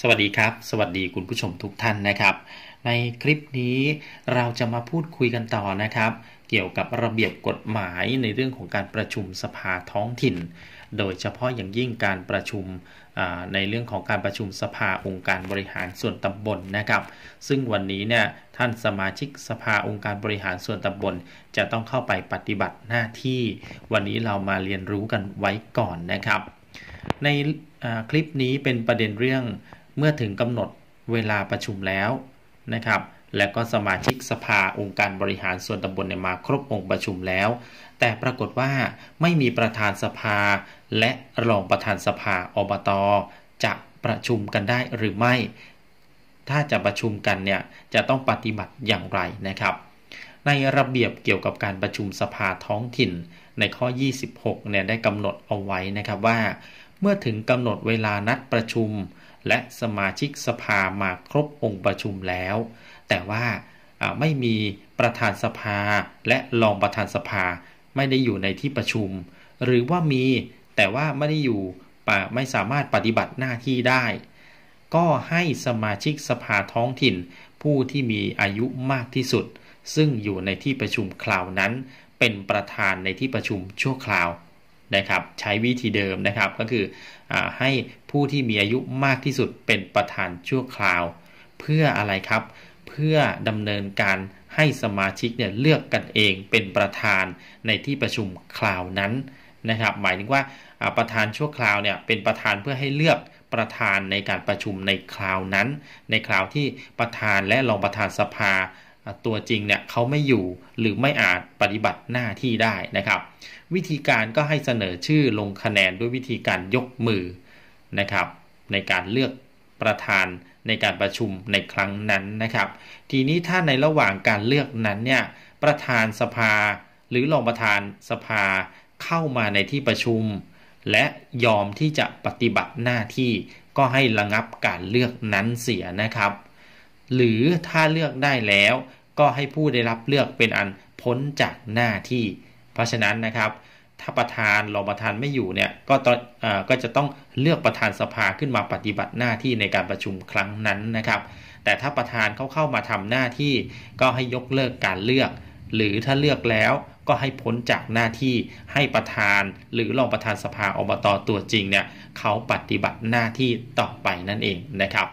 สวัสดีครับ สวัสดีคุณผู้ชมทุกท่านนะครับ ในคลิปนี้เราจะมาพูดคุยกันต่อนะครับ เกี่ยวกับระเบียบกฎหมายในเรื่องของการประชุมสภาท้องถิ่น โดยเฉพาะอย่างยิ่งการประชุมในเรื่องของการประชุมสภาองค์การบริหารส่วนตำบลนนะครับ ซึ่งวันนี้เนี่ยท่านสมาชิกสภาองค์การบริหารส่วนตำบลจะต้องเข้าไปปฏิบัติหน้าที่ วันนี้เรามาเรียนรู้กันไว้ก่อนนะครับ ในคลิปนี้เป็นประเด็นเรื่องเมื่อถึงกำหนดเวลาประชุมแล้วนะครับ และก็สมาชิกสภาองค์การบริหารส่วนตำบลในมาครบองค์ประชุมแล้ว แต่ปรากฏว่าไม่มีประธานสภาและรองประธานสภาอบต จะประชุมกันได้หรือไม่ ถ้าจะประชุมกันเนี่ย จะต้องปฏิบัติอย่างไรนะครับ ในระเบียบเกี่ยวกับการประชุมสภาท้องถิ่น ในข้อ 26เนี่ยได้กำหนดเอาไว้นะครับว่า เมื่อถึงกำหนดเวลานัดประชุมและสมาชิกสภามาครบองค์ประชุมแล้ว แต่ว่าไม่มีประธานสภาและรองประธานสภาไม่ได้อยู่ในที่ประชุม หรือว่ามีแต่ว่าไม่ได้อยู่ไม่สามารถปฏิบัติหน้าที่ได้ ก็ให้สมาชิกสภาท้องถิ่น ผู้ที่มีอายุมากที่สุด ซึ่งอยู่ในที่ประชุมคราวนั้น เป็นประธานในที่ประชุมชั่วคราวนะครับใช้วิธีเดิมนะครับก็คืออให้ผู้ที่มีอายุมากที่สุดเป็นประธานชั่วคราว เพื่ออะไรครับเพื่อดำเนินการให้สมาชิกเนี่ยเลือกกันเองเป็นประธานในที่ประชุมคราวนั้นนะครับหมายถึงว่าประธานชั่วคราวเนี่ยเป็นประธานเพื่อให้เลือกประธานในการประชุมในคราวนั้น ในคราวที่ประธานและรองประธานสภาตัวจริงเนี่ยเขาไม่อยู่หรือไม่อาจปฏิบัติหน้าที่ได้นะครับ วิธีการก็ให้เสนอชื่อลงคะแนนด้วยวิธีการยกมือนะครับ ในการเลือกประธานในการประชุมในครั้งนั้นนะครับ ทีนี้ถ้าในระหว่างการเลือกนั้นเนี่ยประธานสภาหรือรองประธานสภาเข้ามาในที่ประชุม และยอมที่จะปฏิบัติหน้าที่ ก็ให้ระงับการเลือกนั้นเสียนะครับหรือถ้าเลือกได้แล้วก็ให้ผู้ได้รับเลือกเป็นอันพ้นจากหน้าที่ เพราะฉะนั้นนะครับ ถ้าประธานรองประธานไม่อยู่เนี่ยก็ก็จะต้องเลือกประธานสภาขึ้นมาปฏิบัติหน้าที่ในการประชุมครั้งนั้นนะครับ แต่ถ้าประธานเขาเข้ามาทำหน้าที่ก็ให้ยกเลิกการเลือก หรือถ้าเลือกแล้วก็ให้พ้นจากหน้าที่ ให้ประธานหรือรองประธานสภาอบตอตัวจริงเนี่ยเขาปฏิบัติหน้าที่ต่อไปนั่นเองนะครับ